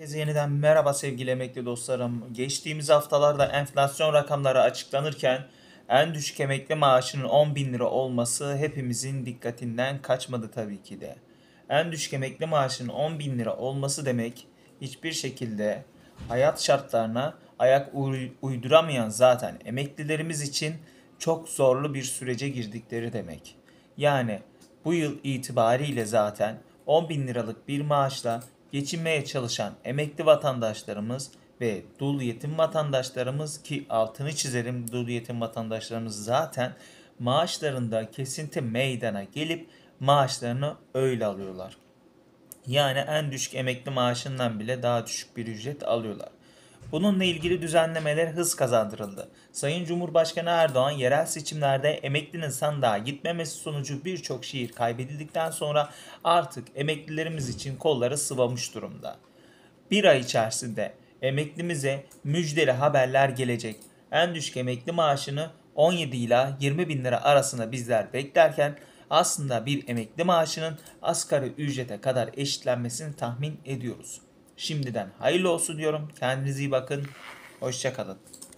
Herkese yeniden merhaba sevgili emekli dostlarım. Geçtiğimiz haftalarda enflasyon rakamları açıklanırken en düşük emekli maaşının 10 bin lira olması hepimizin dikkatinden kaçmadı tabii ki de. En düşük emekli maaşının 10 bin lira olması demek hiçbir şekilde hayat şartlarına ayak uyduramayan zaten emeklilerimiz için çok zorlu bir sürece girdikleri demek. Yani bu yıl itibariyle zaten 10 bin liralık bir maaşla geçinmeye çalışan emekli vatandaşlarımız ve dul yetim vatandaşlarımız ki altını çizerim dul yetim vatandaşlarımız zaten maaşlarında kesinti meydana gelip maaşlarını öyle alıyorlar. Yani en düşük emekli maaşından bile daha düşük bir ücret alıyorlar. Bununla ilgili düzenlemeler hız kazandırıldı. Sayın Cumhurbaşkanı Erdoğan yerel seçimlerde emeklinin sandığa gitmemesi sonucu birçok şehir kaybedildikten sonra artık emeklilerimiz için kolları sıvamış durumda. Bir ay içerisinde emeklimize müjdeli haberler gelecek. En düşük emekli maaşını 17 ila 20 bin lira arasında bizler beklerken aslında bir emekli maaşının asgari ücrete kadar eşitlenmesini tahmin ediyoruz. Şimdiden hayırlı olsun diyorum. Kendinize iyi bakın. Hoşçakalın.